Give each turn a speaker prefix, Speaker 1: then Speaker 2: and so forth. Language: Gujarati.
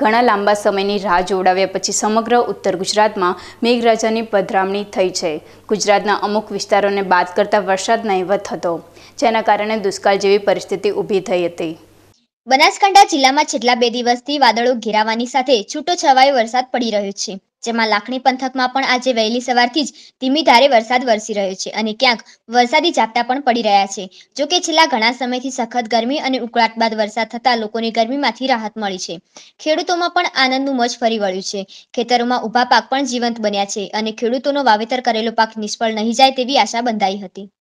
Speaker 1: ઘણા લાંબા સમયની રાહ જોડાવ્યા પછી સમગ્ર ઉત્તર ગુજરાતમાં મેઘરાજાની પધરામણી થઈ છે ગુજરાતના અમુક વિસ્તારોને બાદ કરતા વરસાદ નહીવત હતો જેના કારણે દુષ્કાળ જેવી પરિસ્થિતિ ઊભી થઈ હતી
Speaker 2: બનાસકાંઠા જિલ્લામાં છેલ્લા બે દિવસથી વાદળો ઘેરાવાની સાથે છૂટો છવાયો વરસાદ પડી રહ્યો છે જેમાં લાખણી પંથકમાં પણ આજે વહેલી સવારથી જ ધીમી ધારે વરસાદ વરસી રહ્યો છે અને ક્યાંક વરસાદી ઝાપટા પણ પડી રહ્યા છે જો કે છેલ્લા ઘણા સમયથી સખત ગરમી અને ઉકળાટ બાદ વરસાદ થતા લોકોને ગરમીમાંથી રાહત મળી છે ખેડૂતોમાં પણ આનંદનું મોજ ફરી વળ્યું છે ખેતરોમાં ઊભા પાક પણ જીવંત બન્યા છે અને ખેડૂતોનો વાવેતર કરેલો પાક નિષ્ફળ નહીં જાય તેવી આશા બંધાઈ હતી